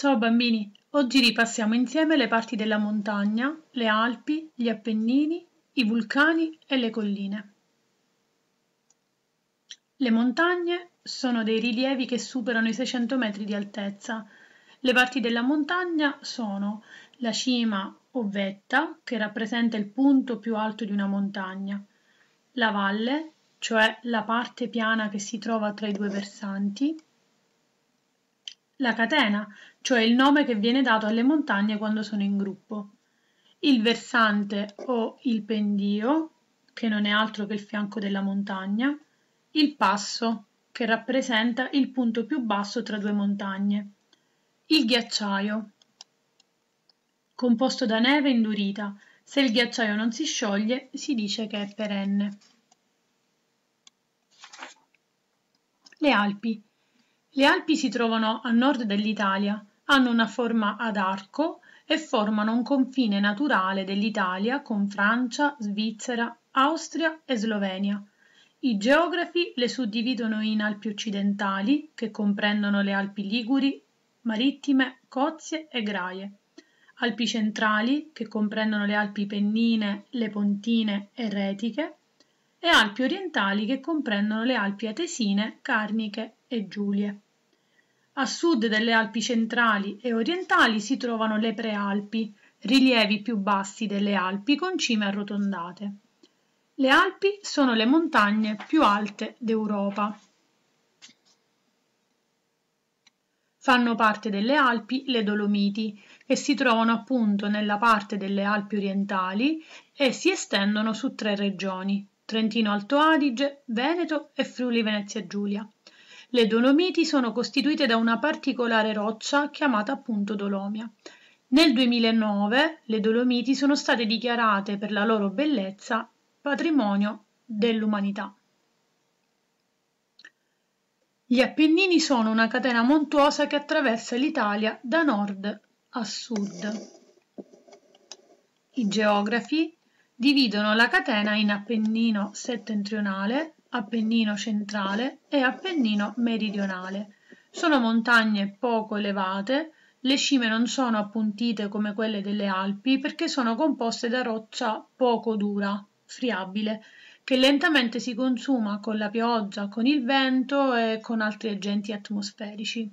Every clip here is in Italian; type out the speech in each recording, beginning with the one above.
Ciao bambini, oggi ripassiamo insieme le parti della montagna, le Alpi, gli Appennini, i vulcani e le colline. Le montagne sono dei rilievi che superano i 600 metri di altezza. Le parti della montagna sono la cima o vetta, che rappresenta il punto più alto di una montagna, la valle, cioè la parte piana che si trova tra i due versanti, la catena, cioè il nome che viene dato alle montagne quando sono in gruppo, il versante o il pendio, che non è altro che il fianco della montagna, il passo, che rappresenta il punto più basso tra due montagne, il ghiacciaio, composto da neve indurita. Se il ghiacciaio non si scioglie, si dice che è perenne. Le Alpi le Alpi si trovano a nord dell'Italia, hanno una forma ad arco e formano un confine naturale dell'Italia con Francia, Svizzera, Austria e Slovenia. I geografi le suddividono in Alpi occidentali, che comprendono le Alpi Liguri, Marittime, Cozie e Graie, Alpi centrali, che comprendono le Alpi Pennine, Lepontine e Retiche, e Alpi orientali, che comprendono le Alpi Atesine, Carniche e Giulie. A sud delle Alpi centrali e orientali si trovano le prealpi, rilievi più bassi delle Alpi con cime arrotondate. Le Alpi sono le montagne più alte d'Europa. Fanno parte delle Alpi le Dolomiti, che si trovano appunto nella parte delle Alpi orientali e si estendono su tre regioni, Trentino Alto Adige, Veneto e Friuli Venezia Giulia. Le Dolomiti sono costituite da una particolare roccia chiamata appunto dolomia. Nel 2009 le Dolomiti sono state dichiarate per la loro bellezza patrimonio dell'umanità. Gli Appennini sono una catena montuosa che attraversa l'Italia da nord a sud. I geografi dividono la catena in Appennino settentrionale, Appennino centrale e Appennino meridionale. Sono montagne poco elevate, le cime non sono appuntite come quelle delle Alpi perché sono composte da roccia poco dura, friabile, che lentamente si consuma con la pioggia, con il vento e con altri agenti atmosferici.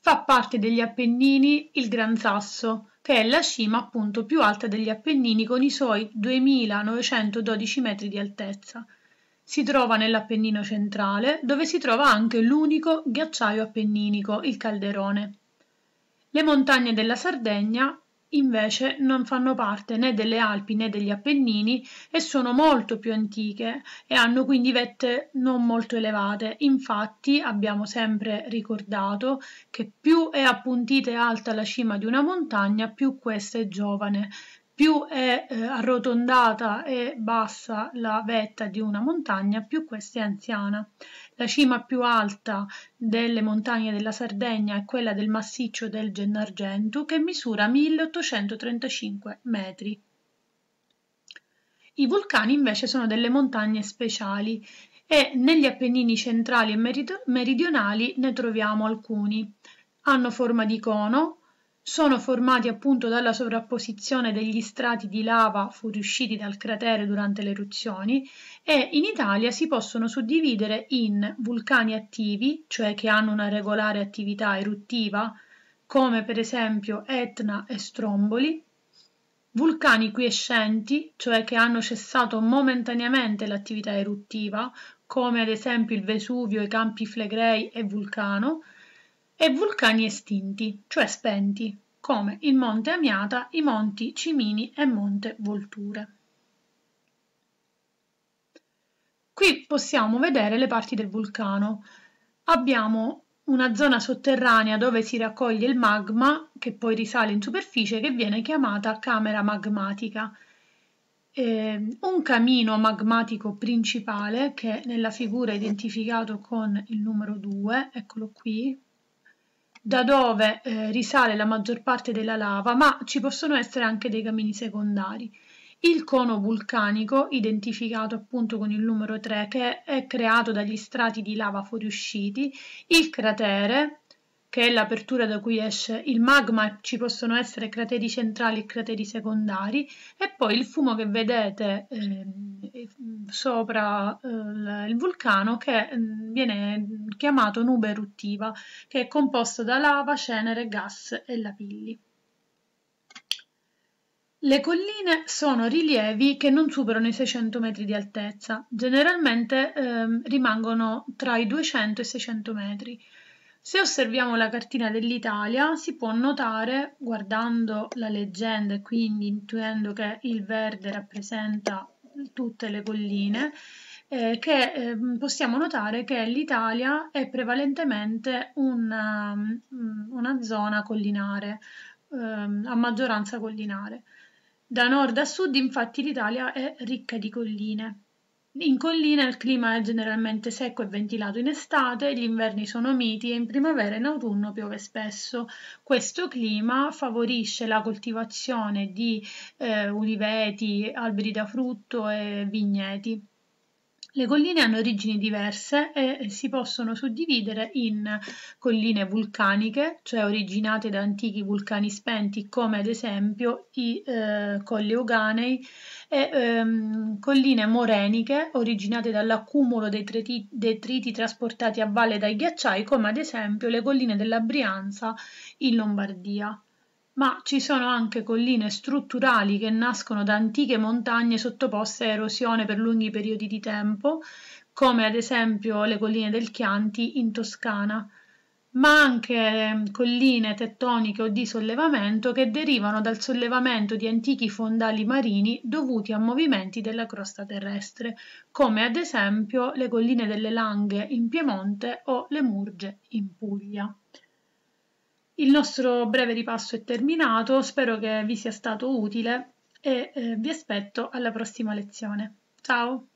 Fa parte degli Appennini il Gran Sasso, che è la cima appunto più alta degli Appennini con i suoi 2912 metri di altezza. Si trova nell'Appennino centrale, dove si trova anche l'unico ghiacciaio appenninico, il Calderone. Le montagne della Sardegna invece non fanno parte né delle Alpi né degli Appennini e sono molto più antiche e hanno quindi vette non molto elevate. Infatti abbiamo sempre ricordato che più è appuntita e alta la cima di una montagna, più questa è giovane, più è eh, arrotondata e bassa la vetta di una montagna, più questa è anziana. La cima più alta delle montagne della Sardegna è quella del massiccio del Gennargentu, che misura 1835 metri. I vulcani invece sono delle montagne speciali e negli Appennini centrali e meridionali ne troviamo alcuni. Hanno forma di cono, sono formati appunto dalla sovrapposizione degli strati di lava fuoriusciti dal cratere durante le eruzioni e in Italia si possono suddividere in vulcani attivi, cioè che hanno una regolare attività eruttiva, come per esempio Etna e Stromboli, vulcani quiescenti, cioè che hanno cessato momentaneamente l'attività eruttiva, come ad esempio il Vesuvio, i campi Flegrei e Vulcano, e vulcani estinti, cioè spenti, come il Monte Amiata, i Monti Cimini e Monte Volture. Qui possiamo vedere le parti del vulcano. Abbiamo una zona sotterranea dove si raccoglie il magma che poi risale in superficie che viene chiamata camera magmatica. Eh, un camino magmatico principale che nella figura è identificato con il numero 2, eccolo qui, da dove eh, risale la maggior parte della lava, ma ci possono essere anche dei cammini secondari. Il cono vulcanico, identificato appunto con il numero 3, che è creato dagli strati di lava fuoriusciti, il cratere, che è l'apertura da cui esce il magma, ci possono essere crateri centrali e crateri secondari, e poi il fumo che vedete eh, sopra eh, il vulcano che mm, viene chiamato nube eruttiva, che è composto da lava, cenere, gas e lapilli. Le colline sono rilievi che non superano i 600 metri di altezza, generalmente eh, rimangono tra i 200 e i 600 metri. Se osserviamo la cartina dell'Italia si può notare, guardando la leggenda e quindi intuendo che il verde rappresenta tutte le colline, eh, che eh, possiamo notare che l'Italia è prevalentemente una, mm, una zona collinare, eh, a maggioranza collinare. Da nord a sud infatti l'Italia è ricca di colline. In collina il clima è generalmente secco e ventilato in estate, gli inverni sono miti e in primavera e in autunno piove spesso. Questo clima favorisce la coltivazione di eh, uliveti, alberi da frutto e vigneti. Le colline hanno origini diverse e si possono suddividere in colline vulcaniche, cioè originate da antichi vulcani spenti come ad esempio i eh, Colli Euganei, e ehm, colline moreniche originate dall'accumulo dei treti, detriti trasportati a valle dai ghiacciai come ad esempio le colline della Brianza in Lombardia ma ci sono anche colline strutturali che nascono da antiche montagne sottoposte a erosione per lunghi periodi di tempo, come ad esempio le colline del Chianti in Toscana, ma anche ehm, colline tettoniche o di sollevamento che derivano dal sollevamento di antichi fondali marini dovuti a movimenti della crosta terrestre, come ad esempio le colline delle Langhe in Piemonte o le Murge in Puglia. Il nostro breve ripasso è terminato, spero che vi sia stato utile e eh, vi aspetto alla prossima lezione. Ciao!